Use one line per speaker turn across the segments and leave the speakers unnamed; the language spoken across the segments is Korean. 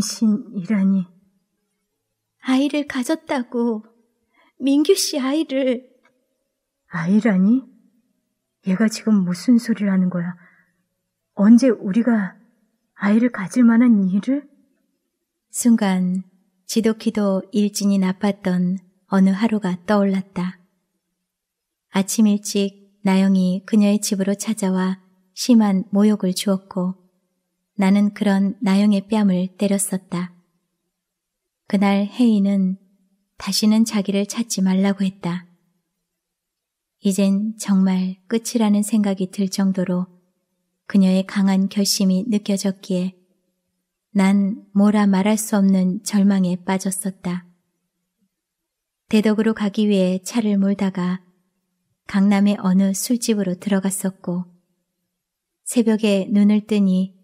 임신이라니. 아이를 가졌다고. 민규 씨 아이를. 아이라니? 얘가 지금 무슨 소리를 하는 거야? 언제 우리가 아이를 가질 만한 일을? 순간 지독히도 일진이 나빴던 어느 하루가 떠올랐다. 아침 일찍 나영이 그녀의 집으로 찾아와 심한 모욕을 주었고 나는 그런 나영의 뺨을 때렸었다. 그날 혜인은 다시는 자기를 찾지 말라고 했다. 이젠 정말 끝이라는 생각이 들 정도로 그녀의 강한 결심이 느껴졌기에 난 뭐라 말할 수 없는 절망에 빠졌었다. 대덕으로 가기 위해 차를 몰다가 강남의 어느 술집으로 들어갔었고 새벽에 눈을 뜨니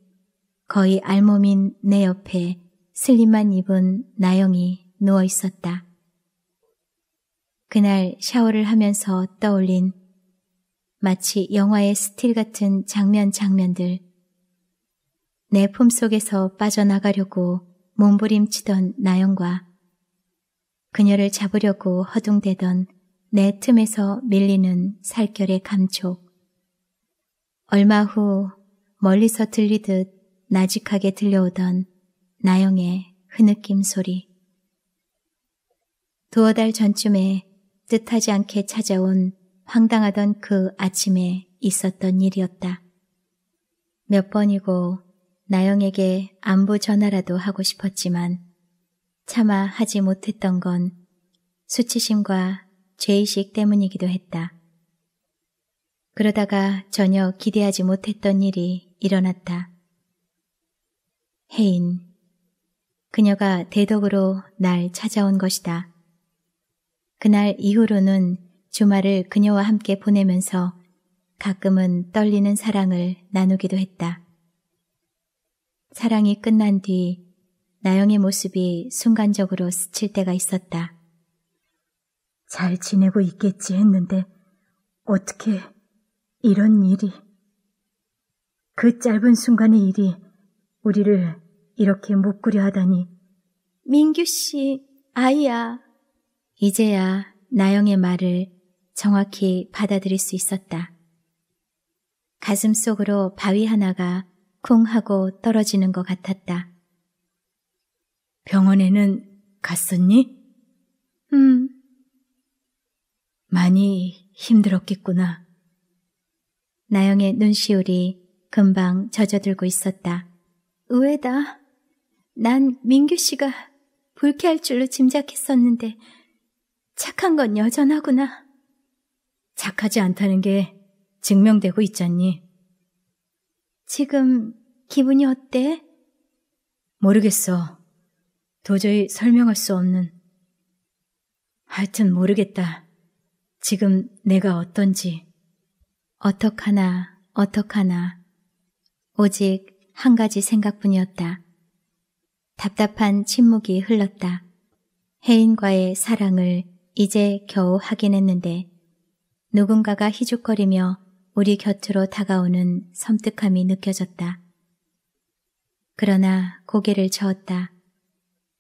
거의 알몸인 내 옆에 슬림만 입은 나영이 누워 있었다. 그날 샤워를 하면서 떠올린 마치 영화의 스틸 같은 장면 장면들. 내 품속에서 빠져나가려고 몸부림치던 나영과 그녀를 잡으려고 허둥대던 내 틈에서 밀리는 살결의 감촉. 얼마 후 멀리서 들리듯 나직하게 들려오던 나영의 흐느낌 소리. 두어 달 전쯤에 뜻하지 않게 찾아온 황당하던 그 아침에 있었던 일이었다. 몇 번이고 나영에게 안부 전화라도 하고 싶었지만 차마 하지 못했던 건 수치심과 죄의식 때문이기도 했다. 그러다가 전혀 기대하지 못했던 일이 일어났다. 해인. 그녀가 대덕으로 날 찾아온 것이다. 그날 이후로는 주말을 그녀와 함께 보내면서 가끔은 떨리는 사랑을 나누기도 했다. 사랑이 끝난 뒤 나영의 모습이 순간적으로 스칠 때가 있었다. 잘 지내고 있겠지 했는데 어떻게 이런 일이 그 짧은 순간의 일이 우리를 이렇게 못 구려 하다니. 민규 씨, 아이야. 이제야 나영의 말을 정확히 받아들일 수 있었다. 가슴 속으로 바위 하나가 쿵 하고 떨어지는 것 같았다. 병원에는 갔었니? 음. 많이 힘들었겠구나. 나영의 눈시울이 금방 젖어들고 있었다. 의외다. 난 민규 씨가 불쾌할 줄로 짐작했었는데 착한 건 여전하구나. 착하지 않다는 게 증명되고 있잖니. 지금 기분이 어때? 모르겠어. 도저히 설명할 수 없는. 하여튼 모르겠다. 지금 내가 어떤지. 어떡하나, 어떡하나. 오직 한 가지 생각뿐이었다. 답답한 침묵이 흘렀다. 혜인과의 사랑을 이제 겨우 확인했는데 누군가가 희죽거리며 우리 곁으로 다가오는 섬뜩함이 느껴졌다. 그러나 고개를 저었다.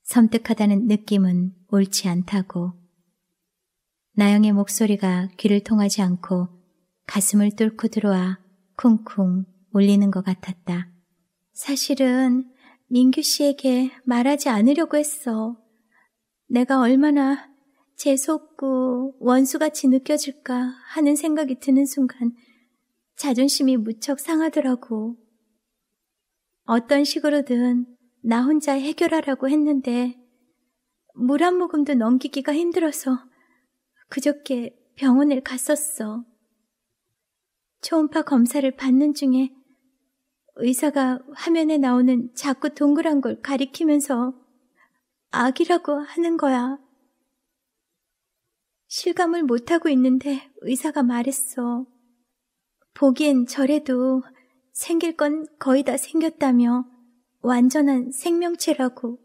섬뜩하다는 느낌은 옳지 않다고. 나영의 목소리가 귀를 통하지 않고 가슴을 뚫고 들어와 쿵쿵 울리는 것 같았다. 사실은 민규 씨에게 말하지 않으려고 했어. 내가 얼마나 재수없고 원수같이 느껴질까 하는 생각이 드는 순간 자존심이 무척 상하더라고. 어떤 식으로든 나 혼자 해결하라고 했는데 물 한 모금도 넘기기가 힘들어서 그저께 병원을 갔었어. 초음파 검사를 받는 중에 의사가 화면에 나오는 자꾸 동그란 걸 가리키면서 악이라고 하는 거야. 실감을 못하고 있는데 의사가 말했어. 보기엔 저래도 생길 건 거의 다 생겼다며 완전한 생명체라고.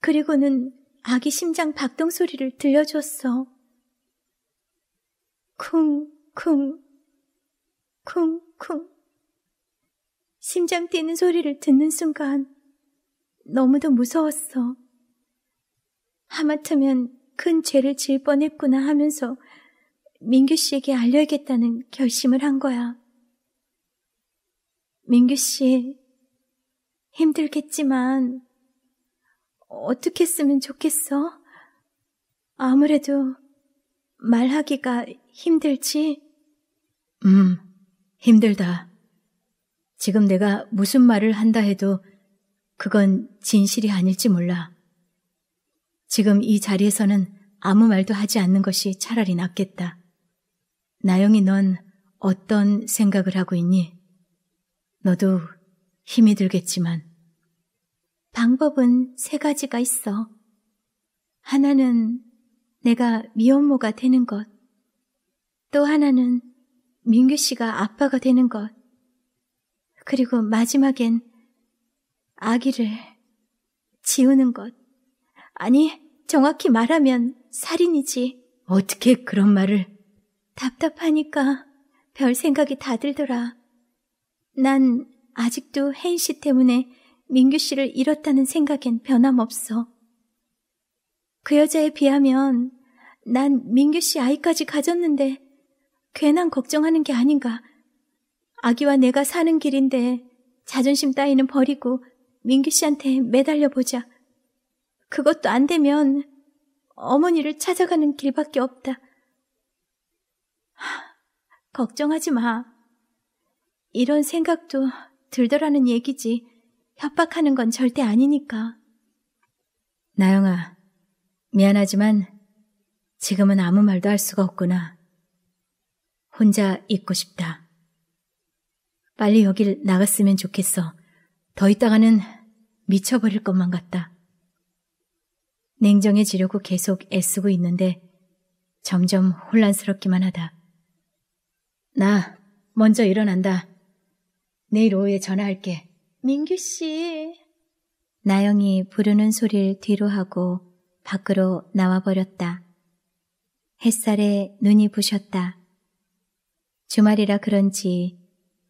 그리고는 아기 심장 박동 소리를 들려줬어. 쿵, 쿵, 쿵, 쿵. 심장 뛰는 소리를 듣는 순간 너무도 무서웠어. 하마터면 큰 죄를 질 뻔했구나 하면서 민규 씨에게 알려야겠다는 결심을 한 거야. 민규 씨, 힘들겠지만 어떻게 했으면 좋겠어? 아무래도 말하기가 힘들지? 음, 힘들다. 지금 내가 무슨 말을 한다 해도 그건 진실이 아닐지 몰라. 지금 이 자리에서는 아무 말도 하지 않는 것이 차라리 낫겠다. 나영이 넌 어떤 생각을 하고 있니? 너도 힘이 들겠지만. 방법은 세 가지가 있어. 하나는 내가 미혼모가 되는 것. 또 하나는 민규 씨가 아빠가 되는 것. 그리고 마지막엔 아기를 지우는 것. 아니, 정확히 말하면 살인이지. 어떻게 그런 말을? 답답하니까 별 생각이 다 들더라. 난 아직도 혜인 씨 때문에 민규 씨를 잃었다는 생각엔 변함없어. 그 여자에 비하면 난 민규 씨 아이까지 가졌는데 괜한 걱정하는 게 아닌가 아기와 내가 사는 길인데 자존심 따위는 버리고 민규 씨한테 매달려 보자. 그것도 안 되면 어머니를 찾아가는 길밖에 없다. 하, 걱정하지 마. 이런 생각도 들더라는 얘기지. 협박하는 건 절대 아니니까. 나영아, 미안하지만 지금은 아무 말도 할 수가 없구나. 혼자 있고 싶다. 빨리 여길 나갔으면 좋겠어. 더 있다가는 미쳐버릴 것만 같다. 냉정해지려고 계속 애쓰고 있는데 점점 혼란스럽기만 하다. 나 먼저 일어난다. 내일 오후에 전화할게. 민규 씨. 나영이 부르는 소리를 뒤로 하고 밖으로 나와버렸다. 햇살에 눈이 부셨다. 주말이라 그런지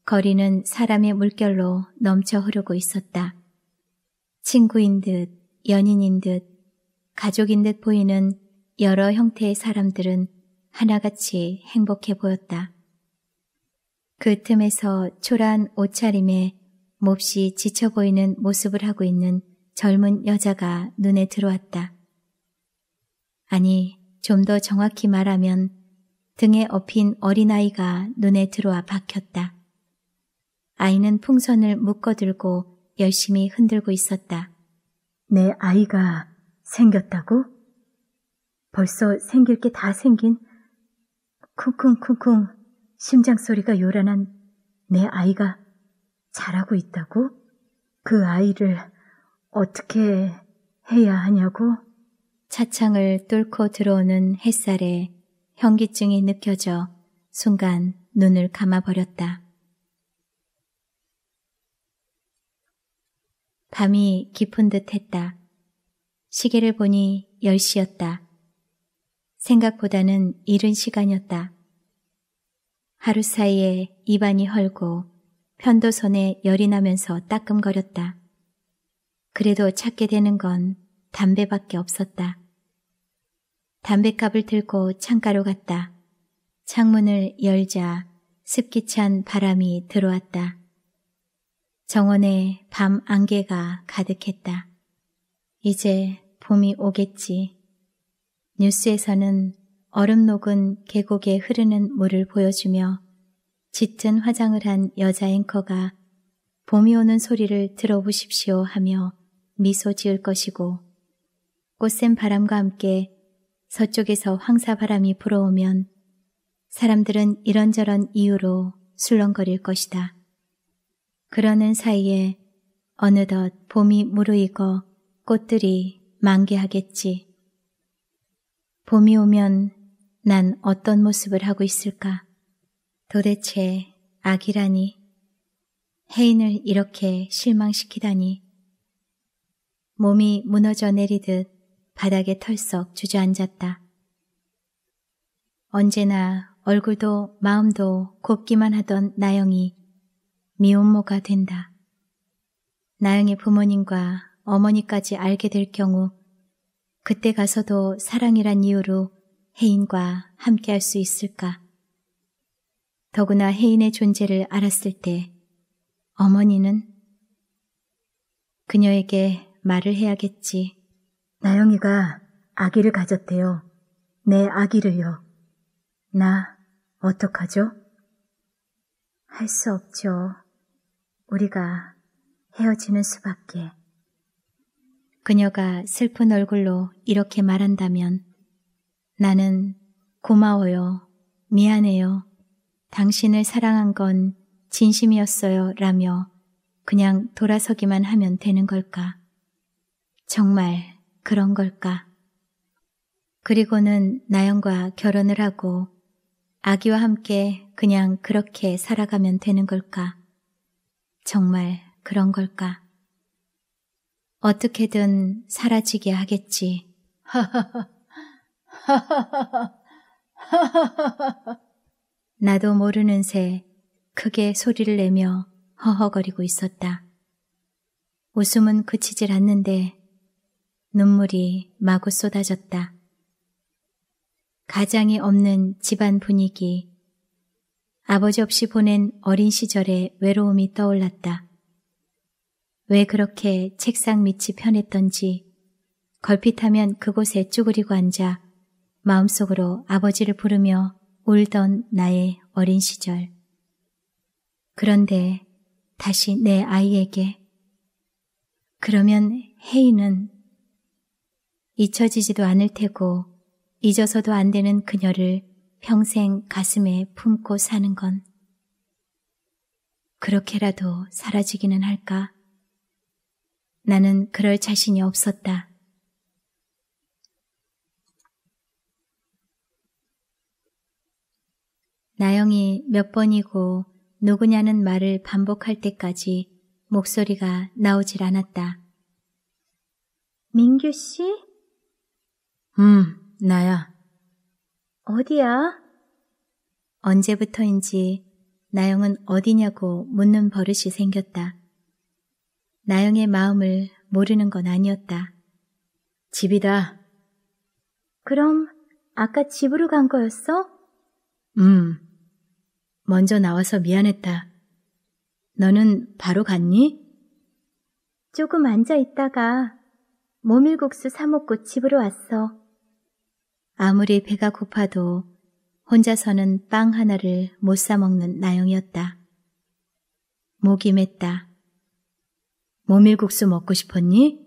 거리는 사람의 물결로 넘쳐 흐르고 있었다. 친구인 듯, 연인인 듯, 가족인 듯 보이는 여러 형태의 사람들은 하나같이 행복해 보였다. 그 틈에서 초라한 옷차림에 몹시 지쳐 보이는 모습을 하고 있는 젊은 여자가 눈에 들어왔다. 아니, 좀 더 정확히 말하면 등에 업힌 어린아이가 눈에 들어와 박혔다. 아이는 풍선을 묶어들고 열심히 흔들고 있었다. 내 아이가 생겼다고? 벌써 생길 게 다 생긴 쿵쿵쿵쿵 심장 소리가 요란한 내 아이가 자라고 있다고? 그 아이를 어떻게 해야 하냐고? 차창을 뚫고 들어오는 햇살에 현기증이 느껴져 순간 눈을 감아버렸다. 밤이 깊은 듯 했다. 시계를 보니 10시였다. 생각보다는 이른 시간이었다. 하루 사이에 입안이 헐고 편도선에 열이 나면서 따끔거렸다. 그래도 찾게 되는 건 담배밖에 없었다. 담배갑을 들고 창가로 갔다. 창문을 열자 습기찬 바람이 들어왔다. 정원에 밤 안개가 가득했다. 이제 봄이 오겠지. 뉴스에서는 얼음 녹은 계곡에 흐르는 물을 보여주며 짙은 화장을 한 여자 앵커가 봄이 오는 소리를 들어보십시오 하며 미소 지을 것이고 꽃샘 바람과 함께 서쪽에서 황사 바람이 불어오면 사람들은 이런저런 이유로 술렁거릴 것이다. 그러는 사이에 어느덧 봄이 무르익어 꽃들이 만개하겠지. 봄이 오면 난 어떤 모습을 하고 있을까? 도대체 악이라니. 해인을 이렇게 실망시키다니. 몸이 무너져 내리듯 바닥에 털썩 주저앉았다. 언제나 얼굴도 마음도 곱기만 하던 나영이 미혼모가 네 된다. 나영의 부모님과 어머니까지 알게 될 경우 그때 가서도 사랑이란 이유로 혜인과 함께할 수 있을까? 더구나 혜인의 존재를 알았을 때 어머니는 그녀에게 말을 해야겠지. 나영이가 아기를 가졌대요. 내 아기를요. 나 어떡하죠? 할 수 없죠. 우리가 헤어지는 수밖에. 그녀가 슬픈 얼굴로 이렇게 말한다면 나는 고마워요. 미안해요. 당신을 사랑한 건 진심이었어요. 라며 그냥 돌아서기만 하면 되는 걸까? 정말 그런 걸까? 그리고는 나영과 결혼을 하고 아기와 함께 그냥 그렇게 살아가면 되는 걸까? 정말 그런 걸까? 어떻게든 사라지게 하겠지. 나도 모르는 새 크게 소리를 내며 허허거리고 있었다. 웃음은 그치질 않는데 눈물이 마구 쏟아졌다. 가장이 없는 집안 분위기, 아버지 없이 보낸 어린 시절의 외로움이 떠올랐다. 왜 그렇게 책상 밑이 편했던지 걸핏하면 그곳에 쭈그리고 앉아 마음속으로 아버지를 부르며 울던 나의 어린 시절. 그런데 다시 내 아이에게 그러면 혜인은 잊혀지지도 않을 테고 잊어서도 안 되는 그녀를 평생 가슴에 품고 사는 건 그렇게라도 사라지기는 할까? 나는 그럴 자신이 없었다. 나영이 몇 번이고 누구냐는 말을 반복할 때까지 목소리가 나오질 않았다. 민규 씨? 응, 음, 나야. 어디야? 언제부터인지 나영은 어디냐고 묻는 버릇이 생겼다. 나영의 마음을 모르는 건 아니었다. 집이다. 그럼 아까 집으로 간 거였어? 음. 먼저 나와서 미안했다. 너는 바로 갔니? 조금 앉아 있다가 모밀국수 사 먹고 집으로 왔어. 아무리 배가 고파도 혼자서는 빵 하나를 못 사먹는 나영이었다. 목이 맸다. 모밀국수 먹고 싶었니?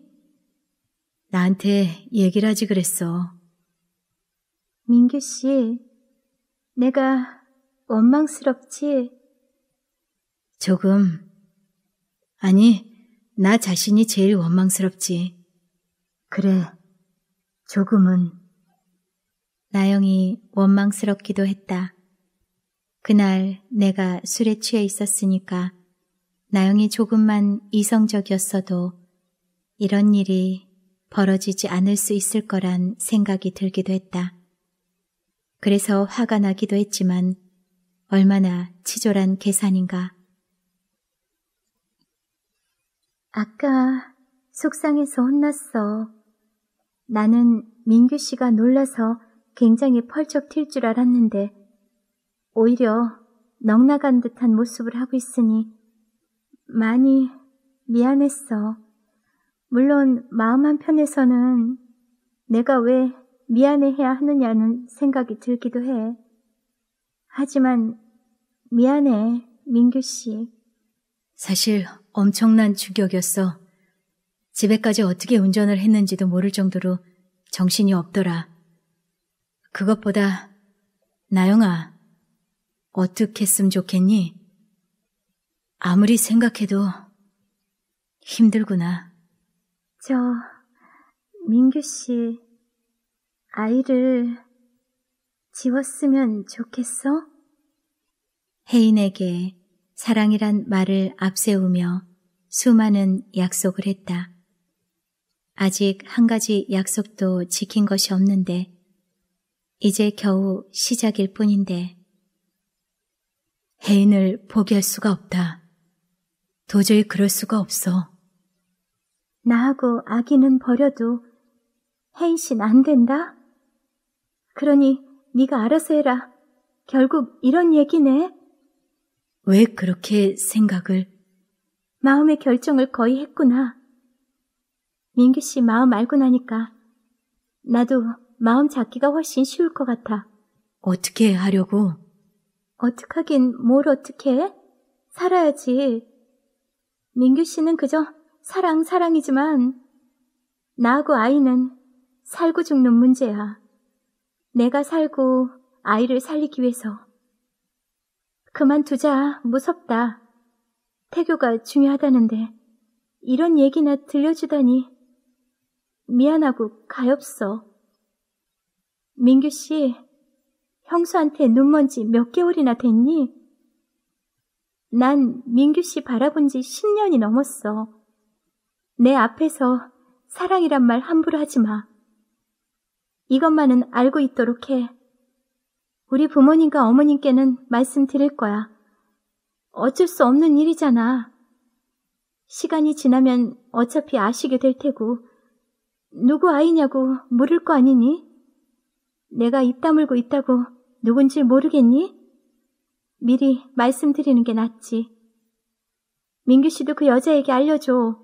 나한테 얘기를 하지 그랬어. 민규 씨, 내가 원망스럽지? 조금. 아니, 나 자신이 제일 원망스럽지. 그래, 조금은. 나영이 원망스럽기도 했다. 그날 내가 술에 취해 있었으니까 나영이 조금만 이성적이었어도 이런 일이 벌어지지 않을 수 있을 거란 생각이 들기도 했다. 그래서 화가 나기도 했지만 얼마나 치졸한 계산인가. 아까 속상해서 혼났어. 나는 민규 씨가 놀라서 굉장히 펄쩍 튈 줄 알았는데 오히려 넉나간 듯한 모습을 하고 있으니 많이 미안했어. 물론 마음 한편에서는 내가 왜 미안해해야 하느냐는 생각이 들기도 해. 하지만 미안해, 민규 씨. 사실 엄청난 충격이었어. 집에까지 어떻게 운전을 했는지도 모를 정도로 정신이 없더라. 그것보다 나영아 어떻게 했으면 좋겠니? 아무리 생각해도 힘들구나. 저 민규 씨 아이를 지웠으면 좋겠어? 혜인에게 사랑이란 말을 앞세우며 수많은 약속을 했다. 아직 한 가지 약속도 지킨 것이 없는데 이제 겨우 시작일 뿐인데 해인을 포기할 수가 없다. 도저히 그럴 수가 없어. 나하고 아기는 버려도 해인씨안 된다? 그러니 네가 알아서 해라. 결국 이런 얘기네. 왜 그렇게 생각을? 마음의 결정을 거의 했구나. 민규 씨 마음 알고 나니까 나도 마음 잡기가 훨씬 쉬울 것 같아. 어떻게 하려고? 어떡하긴 뭘 어떻게 해? 살아야지. 민규 씨는 그저 사랑, 사랑이지만 나하고 아이는 살고 죽는 문제야. 내가 살고 아이를 살리기 위해서. 그만두자. 무섭다. 태교가 중요하다는데 이런 얘기나 들려주다니 미안하고 가엾어. 민규 씨, 형수한테 눈먼 지몇 개월이나 됐니? 난 민규 씨 바라본 지 10년이 넘었어. 내 앞에서 사랑이란 말 함부로 하지 마. 이것만은 알고 있도록 해. 우리 부모님과 어머님께는 말씀드릴 거야. 어쩔 수 없는 일이잖아. 시간이 지나면 어차피 아시게 될 테고, 누구 아이냐고 물을 거 아니니? 내가 입 다물고 있다고 누군지 모르겠니? 미리 말씀드리는 게 낫지. 민규 씨도 그 여자에게 알려줘.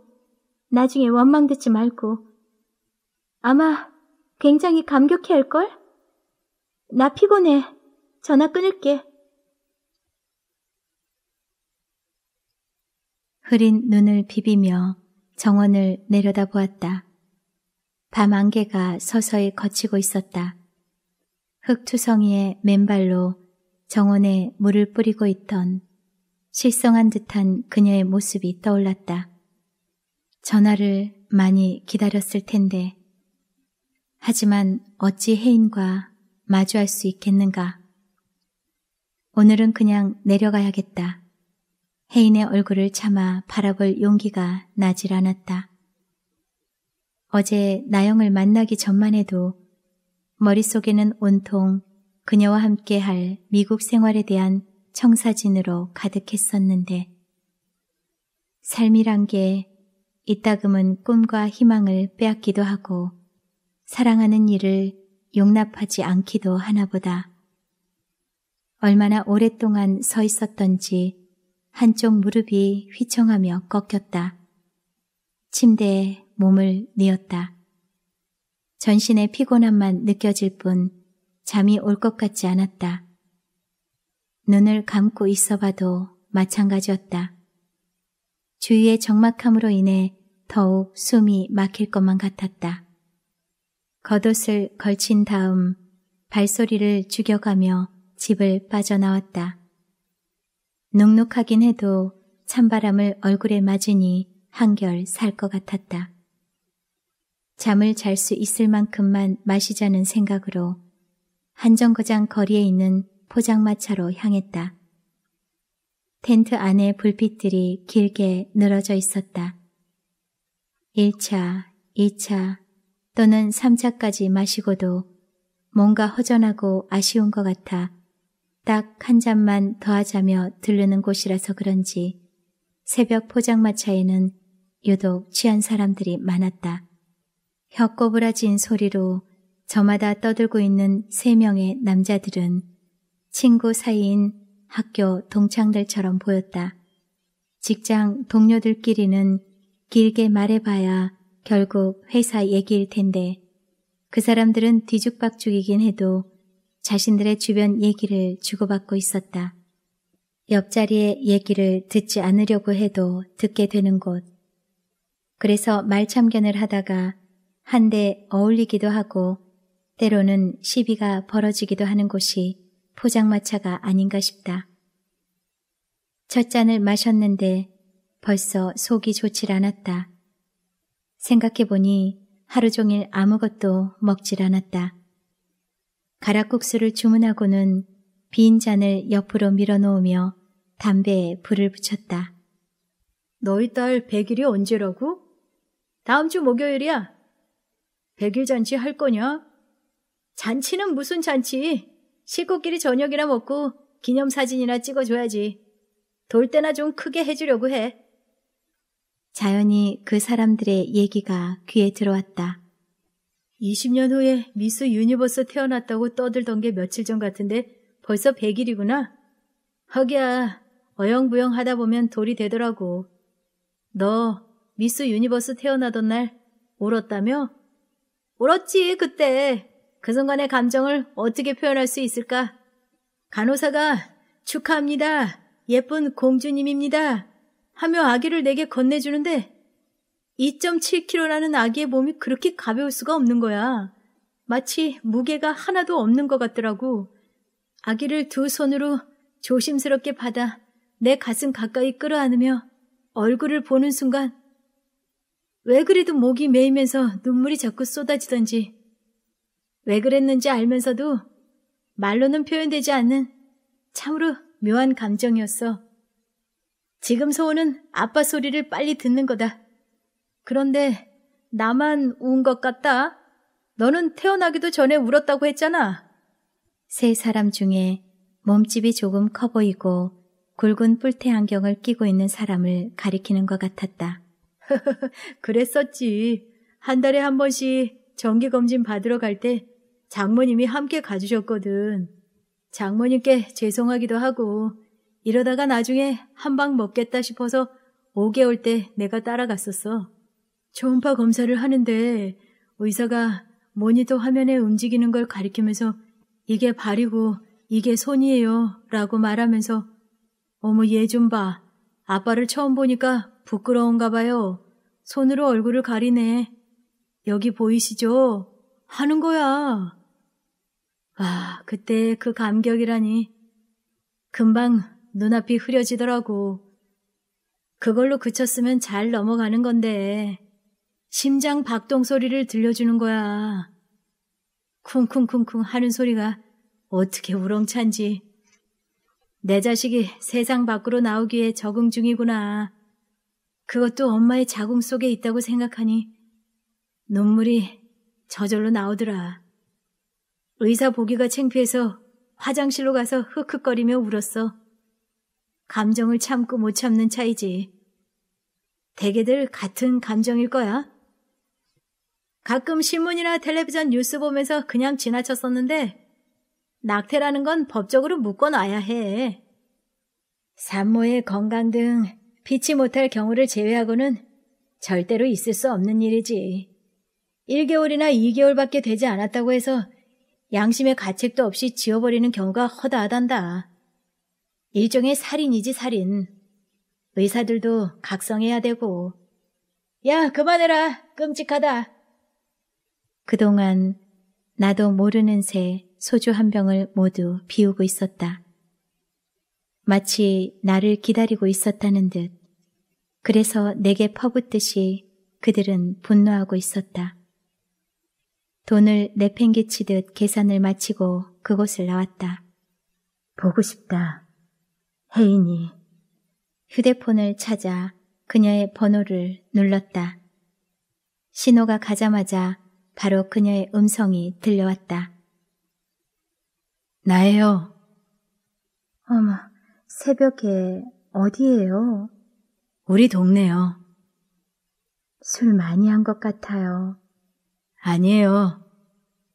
나중에 원망 듣지 말고. 아마 굉장히 감격해 할걸? 나 피곤해. 전화 끊을게. 흐린 눈을 비비며 정원을 내려다보았다. 밤 안개가 서서히 거치고 있었다. 흙투성이의 맨발로 정원에 물을 뿌리고 있던 실성한 듯한 그녀의 모습이 떠올랐다. 전화를 많이 기다렸을 텐데 하지만 어찌 혜인과 마주할 수 있겠는가. 오늘은 그냥 내려가야겠다. 혜인의 얼굴을 참아 바라볼 용기가 나질 않았다. 어제 나영을 만나기 전만 해도 머릿속에는 온통 그녀와 함께 할 미국 생활에 대한 청사진으로 가득했었는데 삶이란 게 이따금은 꿈과 희망을 빼앗기도 하고 사랑하는 일을 용납하지 않기도 하나 보다. 얼마나 오랫동안 서 있었던지 한쪽 무릎이 휘청하며 꺾였다. 침대에 몸을 뉘었다. 전신의 피곤함만 느껴질 뿐 잠이 올 것 같지 않았다. 눈을 감고 있어 봐도 마찬가지였다. 주위의 적막함으로 인해 더욱 숨이 막힐 것만 같았다. 겉옷을 걸친 다음 발소리를 죽여가며 집을 빠져나왔다. 눅눅하긴 해도 찬바람을 얼굴에 맞으니 한결 살 것 같았다. 잠을 잘 수 있을 만큼만 마시자는 생각으로 한정거장 거리에 있는 포장마차로 향했다. 텐트 안에 불빛들이 길게 늘어져 있었다. 1차, 2차 또는 3차까지 마시고도 뭔가 허전하고 아쉬운 것 같아 딱 한 잔만 더하자며 들르는 곳이라서 그런지 새벽 포장마차에는 유독 취한 사람들이 많았다. 혀꼬부라진 소리로 저마다 떠들고 있는 세 명의 남자들은 친구 사이인 학교 동창들처럼 보였다. 직장 동료들끼리는 길게 말해봐야 결국 회사 얘기일 텐데 그 사람들은 뒤죽박죽이긴 해도 자신들의 주변 얘기를 주고받고 있었다. 옆자리의 얘기를 듣지 않으려고 해도 듣게 되는 곳. 그래서 말참견을 하다가 한데 어울리기도 하고 때로는 시비가 벌어지기도 하는 곳이 포장마차가 아닌가 싶다. 첫 잔을 마셨는데 벌써 속이 좋질 않았다. 생각해보니 하루 종일 아무것도 먹질 않았다. 가락국수를 주문하고는 빈 잔을 옆으로 밀어놓으며 담배에 불을 붙였다. 너희 딸 100일이 언제라고? 다음 주 목요일이야. 백일 잔치 할 거냐? 잔치는 무슨 잔치? 식구끼리 저녁이나 먹고 기념사진이나 찍어줘야지. 돌 때나 좀 크게 해주려고 해. 자연히 그 사람들의 얘기가 귀에 들어왔다. 20년 후에 미스 유니버스 태어났다고 떠들던 게 며칠 전 같은데 벌써 100일이구나. 허기야, 어영부영 하다 보면 돌이 되더라고. 너 미스 유니버스 태어나던 날 울었다며? 울었지, 그때. 그 순간의 감정을 어떻게 표현할 수 있을까? 간호사가 축하합니다. 예쁜 공주님입니다. 하며 아기를 내게 건네주는데 2.7kg라는 아기의 몸이 그렇게 가벼울 수가 없는 거야. 마치 무게가 하나도 없는 것 같더라고. 아기를 두 손으로 조심스럽게 받아 내 가슴 가까이 끌어안으며 얼굴을 보는 순간 왜 그래도 목이 메이면서 눈물이 자꾸 쏟아지던지 왜 그랬는지 알면서도 말로는 표현되지 않는 참으로 묘한 감정이었어. 지금 소원은 아빠 소리를 빨리 듣는 거다. 그런데 나만 운 것 같다. 너는 태어나기도 전에 울었다고 했잖아. 세 사람 중에 몸집이 조금 커 보이고 굵은 뿔테 안경을 끼고 있는 사람을 가리키는 것 같았다. 그랬었지. 한 달에 한 번씩 정기검진 받으러 갈 때 장모님이 함께 가주셨거든. 장모님께 죄송하기도 하고, 이러다가 나중에 한 방 먹겠다 싶어서 5개월 때 내가 따라갔었어. 초음파 검사를 하는데 의사가 모니터 화면에 움직이는 걸 가리키면서 이게 발이고 이게 손이에요 라고 말하면서 어머 얘 좀 봐. 아빠를 처음 보니까 부끄러운가 봐요. 손으로 얼굴을 가리네. 여기 보이시죠? 하는 거야. 아, 그때 그 감격이라니. 금방 눈앞이 흐려지더라고. 그걸로 그쳤으면 잘 넘어가는 건데. 심장 박동 소리를 들려주는 거야. 쿵쿵쿵쿵 하는 소리가 어떻게 우렁찬지. 내 자식이 세상 밖으로 나오기에 적응 중이구나. 그것도 엄마의 자궁 속에 있다고 생각하니 눈물이 저절로 나오더라. 의사 보기가 창피해서 화장실로 가서 흑흑거리며 울었어. 감정을 참고 못 참는 차이지. 대개들 같은 감정일 거야. 가끔 신문이나 텔레비전 뉴스 보면서 그냥 지나쳤었는데 낙태라는 건 법적으로 묶어놔야 해. 산모의 건강 등 피치 못할 경우를 제외하고는 절대로 있을 수 없는 일이지. 1개월이나 2개월밖에 되지 않았다고 해서 양심의 가책도 없이 지워버리는 경우가 허다하단다. 일종의 살인이지 살인. 의사들도 각성해야 되고. 야, 그만해라. 끔찍하다. 그동안 나도 모르는 새 소주 한 병을 모두 비우고 있었다. 마치 나를 기다리고 있었다는 듯 그래서 내게 퍼붓듯이 그들은 분노하고 있었다. 돈을 내팽개치듯 계산을 마치고 그곳을 나왔다. 보고 싶다. 혜인이. 휴대폰을 찾아 그녀의 번호를 눌렀다. 신호가 가자마자 바로 그녀의 음성이 들려왔다. 나예요. 어머, 새벽에 어디에요? 우리 동네요. 술 많이 한 것 같아요. 아니에요.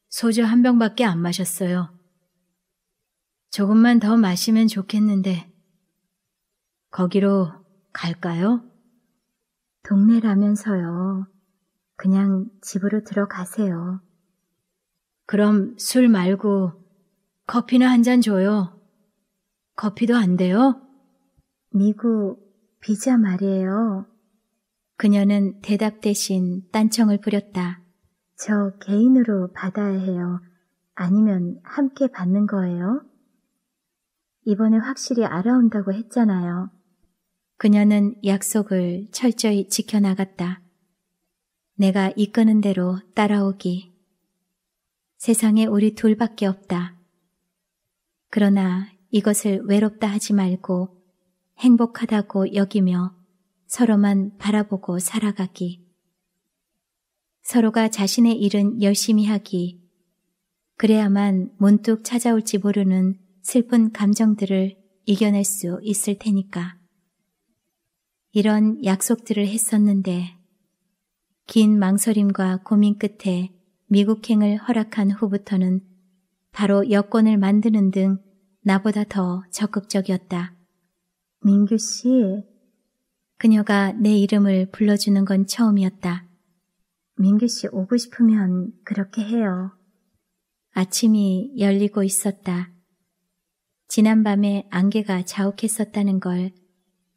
소주 한 병밖에 안 마셨어요. 조금만 더 마시면 좋겠는데. 거기로 갈까요? 동네라면서요. 그냥 집으로 들어가세요. 그럼 술 말고 커피나 한 잔 줘요. 커피도 안 돼요? 미국 비자 말이에요. 그녀는 대답 대신 딴청을 부렸다. 저 개인으로 받아야 해요. 아니면 함께 받는 거예요? 이번에 확실히 알아온다고 했잖아요. 그녀는 약속을 철저히 지켜나갔다. 내가 이끄는 대로 따라오기. 세상에 우리 둘밖에 없다. 그러나 이것을 외롭다 하지 말고 행복하다고 여기며 서로만 바라보고 살아가기. 서로가 자신의 일은 열심히 하기. 그래야만 문득 찾아올지 모르는 슬픈 감정들을 이겨낼 수 있을 테니까. 이런 약속들을 했었는데, 긴 망설임과 고민 끝에 미국행을 허락한 후부터는 바로 여권을 만드는 등 나보다 더 적극적이었다. 민규 씨. 그녀가 내 이름을 불러주는 건 처음이었다. 민규 씨 오고 싶으면 그렇게 해요. 아침이 열리고 있었다. 지난밤에 안개가 자욱했었다는 걸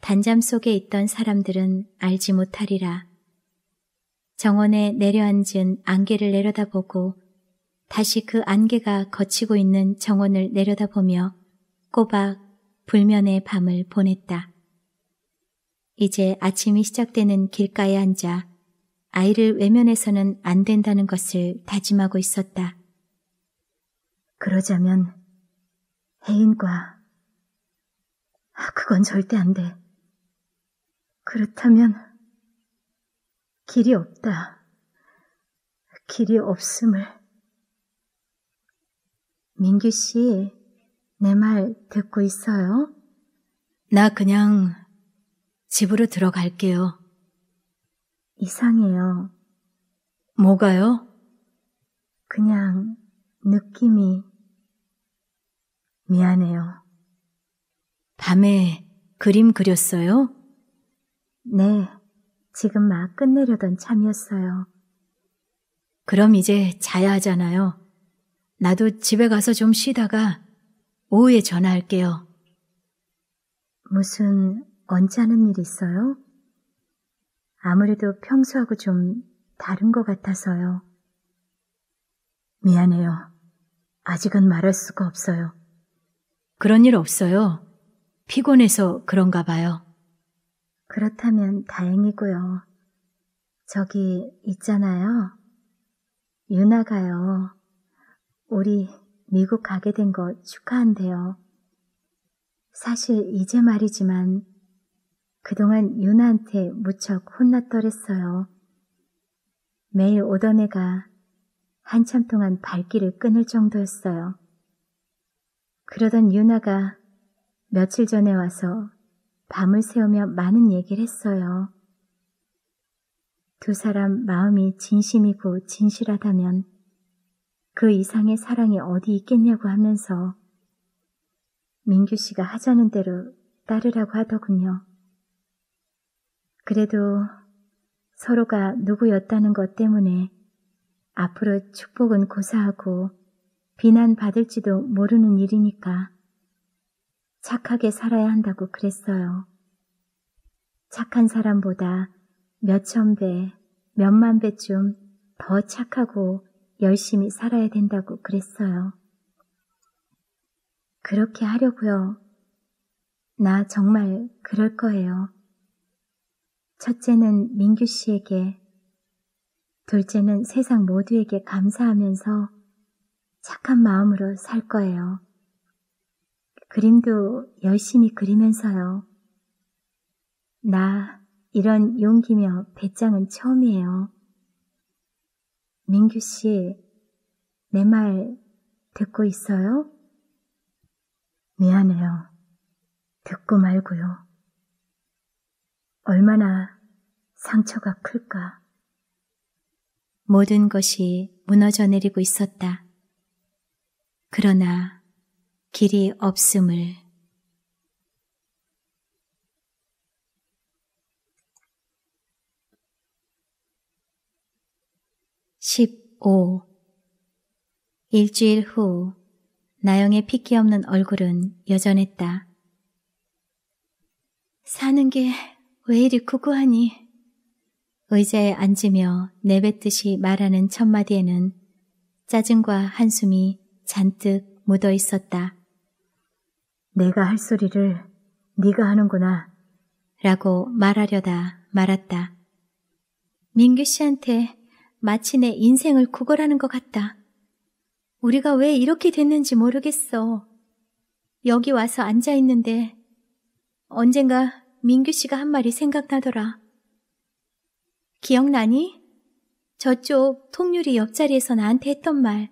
단잠 속에 있던 사람들은 알지 못하리라. 정원에 내려앉은 안개를 내려다보고 다시 그 안개가 거치고 있는 정원을 내려다보며 꼬박 불면의 밤을 보냈다. 이제 아침이 시작되는 길가에 앉아 아이를 외면해서는 안 된다는 것을 다짐하고 있었다. 그러자면 해인과 그건 절대 안 돼. 그렇다면 길이 없다. 길이 없음을 민규 씨, 내 말 듣고 있어요? 나 그냥 집으로 들어갈게요. 이상해요. 뭐가요? 그냥 느낌이 미안해요. 밤에 그림 그렸어요? 네, 지금 막 끝내려던 참이었어요. 그럼 이제 자야 하잖아요. 나도 집에 가서 좀 쉬다가 오후에 전화할게요. 무슨 언짢은 일 있어요? 아무래도 평소하고 좀 다른 것 같아서요. 미안해요. 아직은 말할 수가 없어요. 그런 일 없어요. 피곤해서 그런가 봐요. 그렇다면 다행이고요. 저기 있잖아요. 유나가요. 우리 미국 가게 된 거 축하한대요. 사실 이제 말이지만 그동안 유나한테 무척 혼났더랬어요. 매일 오던 애가 한참 동안 발길을 끊을 정도였어요. 그러던 유나가 며칠 전에 와서 밤을 새우며 많은 얘기를 했어요. 두 사람 마음이 진심이고 진실하다면 그 이상의 사랑이 어디 있겠냐고 하면서 민규 씨가 하자는 대로 따르라고 하더군요. 그래도 서로가 누구였다는 것 때문에 앞으로 축복은 고사하고 비난받을지도 모르는 일이니까 착하게 살아야 한다고 그랬어요. 착한 사람보다 몇천 배, 몇만 배쯤 더 착하고 열심히 살아야 된다고 그랬어요. 그렇게 하려고요. 나 정말 그럴 거예요. 첫째는 민규 씨에게, 둘째는 세상 모두에게 감사하면서 착한 마음으로 살 거예요. 그림도 열심히 그리면서요. 나 이런 용기며 배짱은 처음이에요. 민규 씨, 내 말 듣고 있어요? 미안해요. 듣고 말고요. 얼마나 상처가 클까. 모든 것이 무너져 내리고 있었다. 그러나 길이 없음을 15. 일주일 후 나영의 핏기 없는 얼굴은 여전했다. 사는 게 왜 이리 구구하니? 의자에 앉으며 내뱉듯이 말하는 첫마디에는 짜증과 한숨이 잔뜩 묻어 있었다. 내가 할 소리를 네가 하는구나 라고 말하려다 말았다. 민규 씨한테 마치 내 인생을 구걸하는 것 같다. 우리가 왜 이렇게 됐는지 모르겠어. 여기 와서 앉아 있는데 언젠가 민규 씨가 한 말이 생각나더라. 기억나니? 저쪽 통유리 옆자리에서 나한테 했던 말.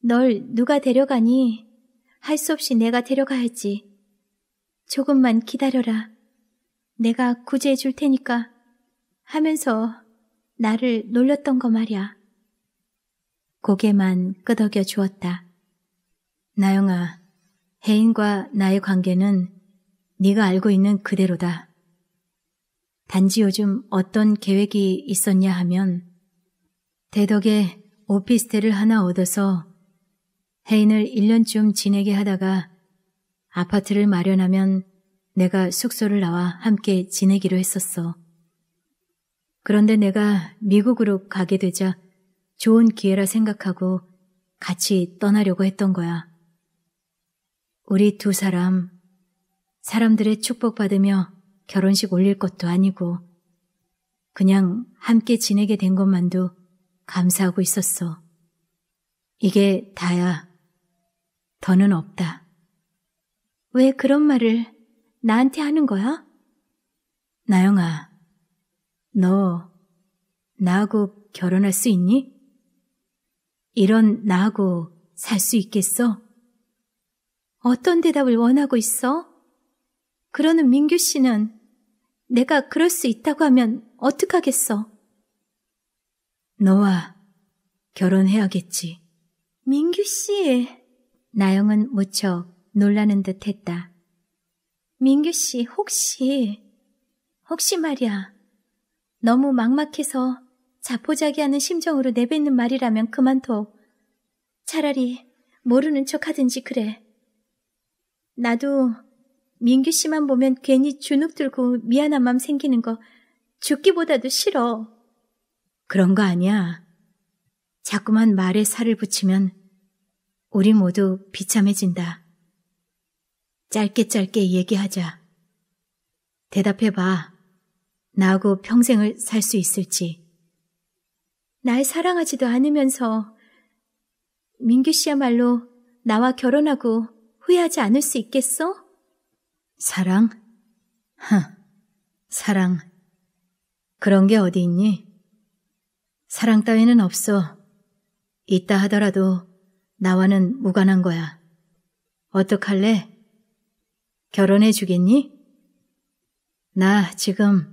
널 누가 데려가니? 할 수 없이 내가 데려가야지. 조금만 기다려라. 내가 구제해 줄 테니까. 하면서 나를 놀렸던 거 말야. 이 고개만 끄덕여 주었다. 나영아, 혜인과 나의 관계는 네가 알고 있는 그대로다. 단지 요즘 어떤 계획이 있었냐 하면 대덕에 오피스텔을 하나 얻어서 혜인을 1년쯤 지내게 하다가 아파트를 마련하면 내가 숙소를 나와 함께 지내기로 했었어. 그런데 내가 미국으로 가게 되자 좋은 기회라 생각하고 같이 떠나려고 했던 거야. 우리 두 사람, 사람들의 축복받으며 결혼식 올릴 것도 아니고, 그냥 함께 지내게 된 것만도 감사하고 있었어. 이게 다야. 더는 없다. 왜 그런 말을 나한테 하는 거야? 나영아. 너 나하고 결혼할 수 있니? 이런 나하고 살 수 있겠어? 어떤 대답을 원하고 있어? 그러는 민규 씨는 내가 그럴 수 있다고 하면 어떡하겠어? 너와 결혼해야겠지. 민규 씨. 나영은 무척 놀라는 듯 했다. 민규 씨, 혹시, 혹시 말이야. 너무 막막해서 자포자기하는 심정으로 내뱉는 말이라면 그만둬. 차라리 모르는 척 하든지 그래. 나도 민규 씨만 보면 괜히 주눅 들고 미안한 맘 생기는 거 죽기보다도 싫어. 그런 거 아니야. 자꾸만 말에 살을 붙이면 우리 모두 비참해진다. 짧게 짧게 얘기하자. 대답해봐. 나하고 평생을 살 수 있을지. 날 사랑하지도 않으면서 민규 씨야말로 나와 결혼하고 후회하지 않을 수 있겠어? 사랑? 하, 사랑. 그런 게 어디 있니? 사랑 따위는 없어. 있다 하더라도 나와는 무관한 거야. 어떡할래? 결혼해 주겠니? 나 지금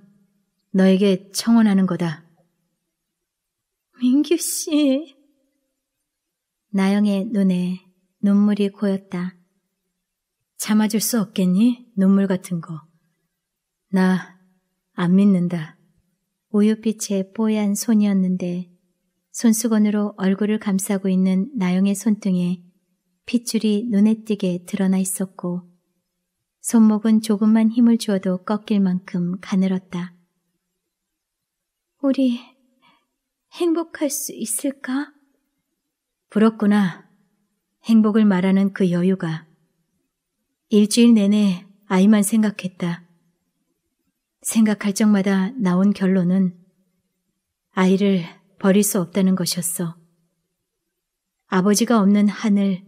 너에게 청혼하는 거다. 민규 씨. 나영의 눈에 눈물이 고였다. 참아줄 수 없겠니? 눈물 같은 거. 나 안 믿는다. 우유빛의 뽀얀 손이었는데 손수건으로 얼굴을 감싸고 있는 나영의 손등에 핏줄이 눈에 띄게 드러나 있었고 손목은 조금만 힘을 주어도 꺾일 만큼 가늘었다. 우리 행복할 수 있을까? 부럽구나. 행복을 말하는 그 여유가. 일주일 내내 아이만 생각했다. 생각할 적마다 나온 결론은 아이를 버릴 수 없다는 것이었어. 아버지가 없는 한을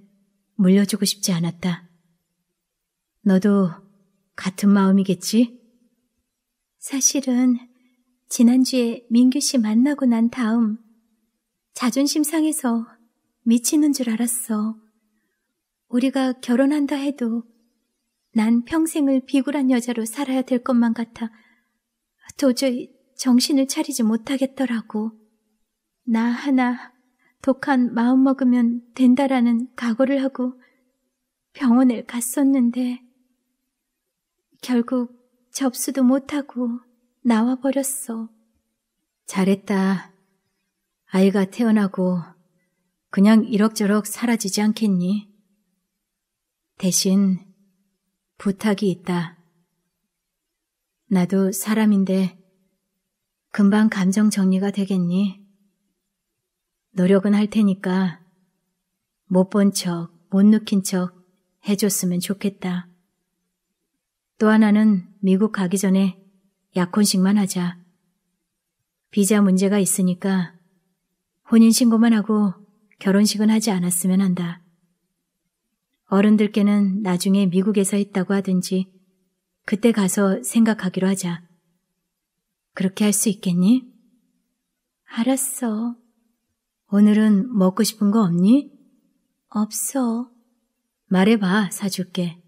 물려주고 싶지 않았다. 너도 같은 마음이겠지? 사실은 지난주에 민규 씨 만나고 난 다음 자존심 상해서 미치는 줄 알았어. 우리가 결혼한다 해도 난 평생을 비굴한 여자로 살아야 될 것만 같아 도저히 정신을 차리지 못하겠더라고. 나 하나 독한 마음 먹으면 된다라는 각오를 하고 병원을 갔었는데 결국 접수도 못하고 나와버렸어. 잘했다. 아이가 태어나고 그냥 이럭저럭 사라지지 않겠니? 대신 부탁이 있다. 나도 사람인데 금방 감정 정리가 되겠니? 노력은 할 테니까 못 본 척, 못 느낀 척 해줬으면 좋겠다. 또 하나는 미국 가기 전에 약혼식만 하자. 비자 문제가 있으니까 혼인신고만 하고 결혼식은 하지 않았으면 한다. 어른들께는 나중에 미국에서 했다고 하든지 그때 가서 생각하기로 하자. 그렇게 할 수 있겠니? 알았어. 오늘은 먹고 싶은 거 없니? 없어. 말해봐, 사줄게.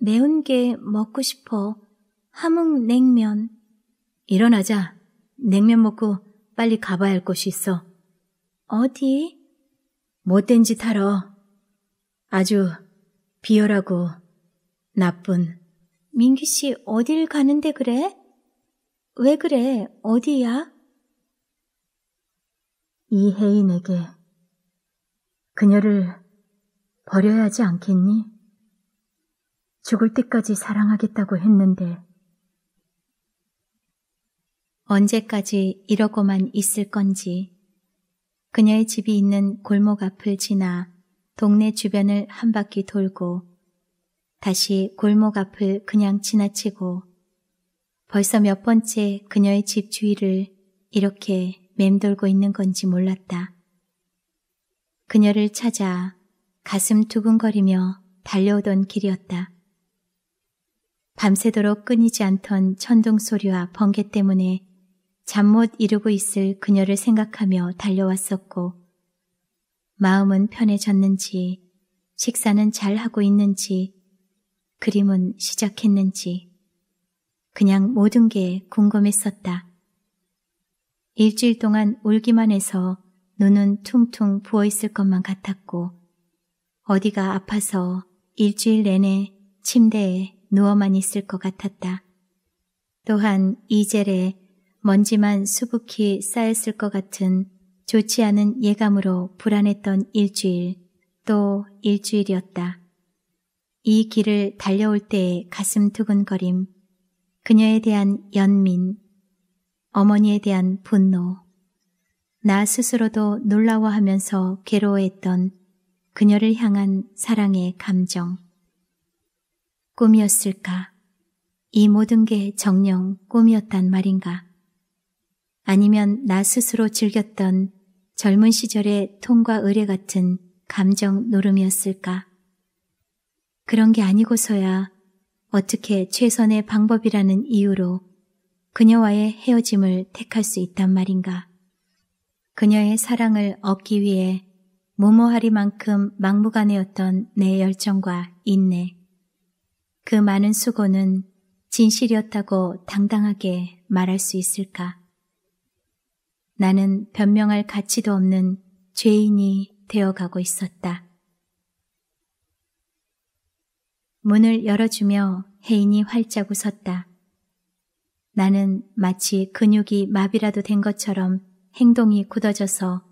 매운 게 먹고 싶어. 함흥 냉면. 일어나자. 냉면 먹고 빨리 가봐야 할 곳이 있어. 어디? 못된 짓 하러. 아주 비열하고 나쁜. 민규씨 어딜 가는데 그래? 왜 그래? 어디야? 이혜인에게 그녀를 버려야 하지 않겠니? 죽을 때까지 사랑하겠다고 했는데 언제까지 이러고만 있을 건지. 그녀의 집이 있는 골목 앞을 지나 동네 주변을 한 바퀴 돌고 다시 골목 앞을 그냥 지나치고 벌써 몇 번째 그녀의 집 주위를 이렇게 맴돌고 있는 건지 몰랐다. 그녀를 찾아 가슴 두근거리며 달려오던 길이었다. 밤새도록 끊이지 않던 천둥 소리와 번개 때문에 잠못 이루고 있을 그녀를 생각하며 달려왔었고 마음은 편해졌는지 식사는 잘 하고 있는지 그림은 시작했는지 그냥 모든 게 궁금했었다. 일주일 동안 울기만 해서 눈은 퉁퉁 부어있을 것만 같았고 어디가 아파서 일주일 내내 침대에 누워만 있을 것 같았다. 또한 이젤의 먼지만 수북히 쌓였을 것 같은 좋지 않은 예감으로 불안했던 일주일 또 일주일이었다. 이 길을 달려올 때의 가슴 두근거림, 그녀에 대한 연민, 어머니에 대한 분노, 나 스스로도 놀라워하면서 괴로워했던 그녀를 향한 사랑의 감정. 꿈이었을까? 이 모든 게 정녕 꿈이었단 말인가? 아니면 나 스스로 즐겼던 젊은 시절의 통과 의뢰 같은 감정 노름이었을까? 그런 게 아니고서야 어떻게 최선의 방법이라는 이유로 그녀와의 헤어짐을 택할 수 있단 말인가? 그녀의 사랑을 얻기 위해 모모하리만큼 막무가내였던 내 열정과 인내. 그 많은 수고는 진실이었다고 당당하게 말할 수 있을까? 나는 변명할 가치도 없는 죄인이 되어가고 있었다. 문을 열어주며 혜인이 활짝 웃었다. 나는 마치 근육이 마비라도 된 것처럼 행동이 굳어져서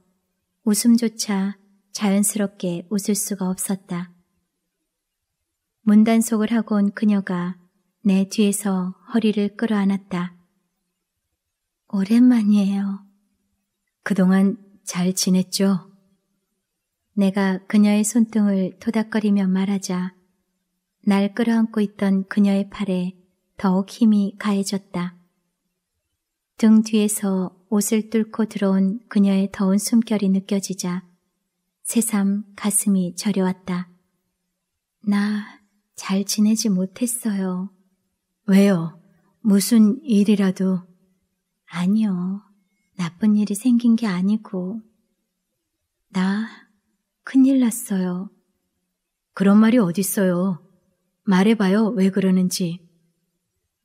웃음조차 자연스럽게 웃을 수가 없었다. 문단속을 하고 온 그녀가 내 뒤에서 허리를 끌어안았다. 오랜만이에요. 그동안 잘 지냈죠? 내가 그녀의 손등을 토닥거리며 말하자 날 끌어안고 있던 그녀의 팔에 더욱 힘이 가해졌다. 등 뒤에서 옷을 뚫고 들어온 그녀의 더운 숨결이 느껴지자 새삼 가슴이 저려왔다. 나 잘 지내지 못했어요. 왜요? 무슨 일이라도? 아니요. 나쁜 일이 생긴 게 아니고, 나 큰일 났어요. 그런 말이 어딨어요. 말해봐요, 왜 그러는지.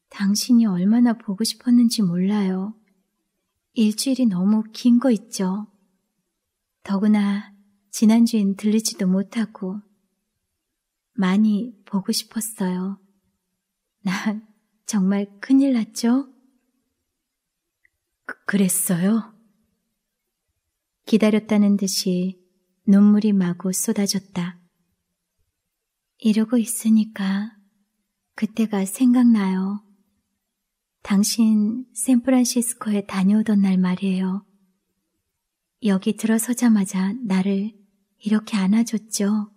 당신이 얼마나 보고 싶었는지 몰라요. 일주일이 너무 긴 거 있죠. 더구나 지난주엔 들리지도 못하고 많이 보고 싶었어요. 나 정말 큰일 났죠? 그, 그랬어요? 기다렸다는 듯이 눈물이 마구 쏟아졌다. 이러고 있으니까 그때가 생각나요. 당신 샌프란시스코에 다녀오던 날 말이에요. 여기 들어서자마자 나를 이렇게 안아줬죠.